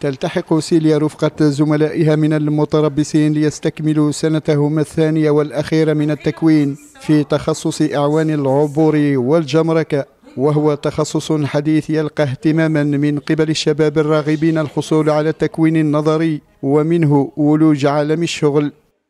تلتحق سيليا رفقة زملائها من المتربصين ليستكملوا سنتهم الثانية والأخيرة من التكوين في تخصص أعوان العبور والجمركة وهو تخصص حديث يلقى اهتماما من قبل الشباب الراغبين الحصول على التكوين النظري ومنه ولوج عالم الشغل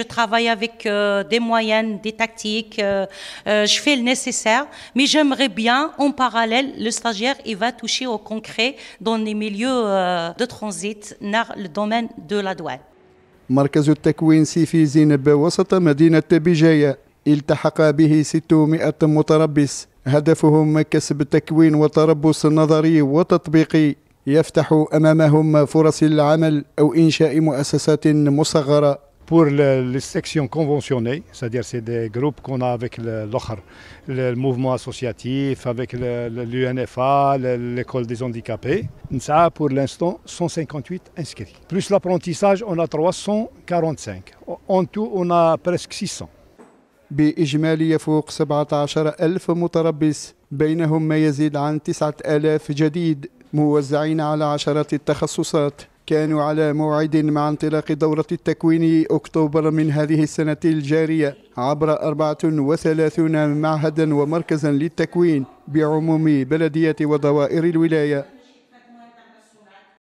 je travaille avec euh, des moyens, des tactiques, euh, euh, je fais le nécessaire, mais j'aimerais bien, en parallèle, le stagiaire, il va toucher au concret dans les milieux euh, de transit, dans le domaine de la douane. مركز التكوين سيفي زينب وسط مدينة بجاية التحق به 600 متربص هدفهم كسب تكوين وتربص نظري وتطبيقي يفتح امامهم فرص العمل او انشاء مؤسسات مصغره pour les sections conventionnées, c'est-à-dire c'est des groupes qu'on a avec l'OCHR, le, mouvement associatif, avec l'UNFA, l'école des handicapés. Ça pour l'instant 158 inscrits. Plus l'apprentissage, on a 345. En tout, on a presque 600. كانوا على موعد مع انطلاق دورة التكوين أكتوبر من هذه السنة الجارية عبر 34 معهدا ومركزا للتكوين بعموم بلدية ودوائر الولاية